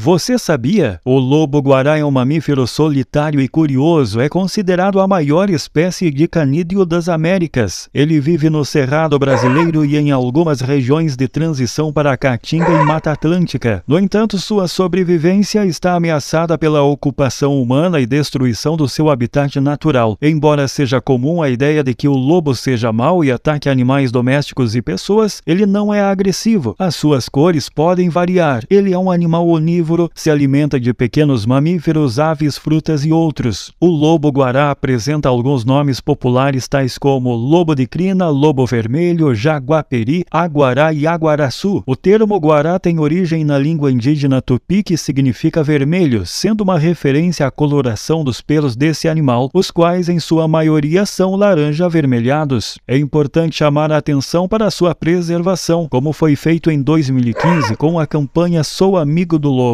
Você sabia? O lobo-guará é um mamífero solitário e curioso. É considerado a maior espécie de canídeo das Américas. Ele vive no Cerrado brasileiro e em algumas regiões de transição para a Caatinga e Mata Atlântica. No entanto, sua sobrevivência está ameaçada pela ocupação humana e destruição do seu habitat natural. Embora seja comum a ideia de que o lobo seja mau e ataque animais domésticos e pessoas, ele não é agressivo. As suas cores podem variar. Ele é um animal onívoro carnívoro, se alimenta de pequenos mamíferos, aves, frutas e outros. O lobo-guará apresenta alguns nomes populares tais como lobo de crina, lobo vermelho, jaguaperi, aguará e aguaraçu. O termo guará tem origem na língua indígena tupi que significa vermelho, sendo uma referência à coloração dos pelos desse animal, os quais em sua maioria são laranja avermelhados. É importante chamar a atenção para sua preservação, como foi feito em 2015 com a campanha Sou Amigo do Lobo.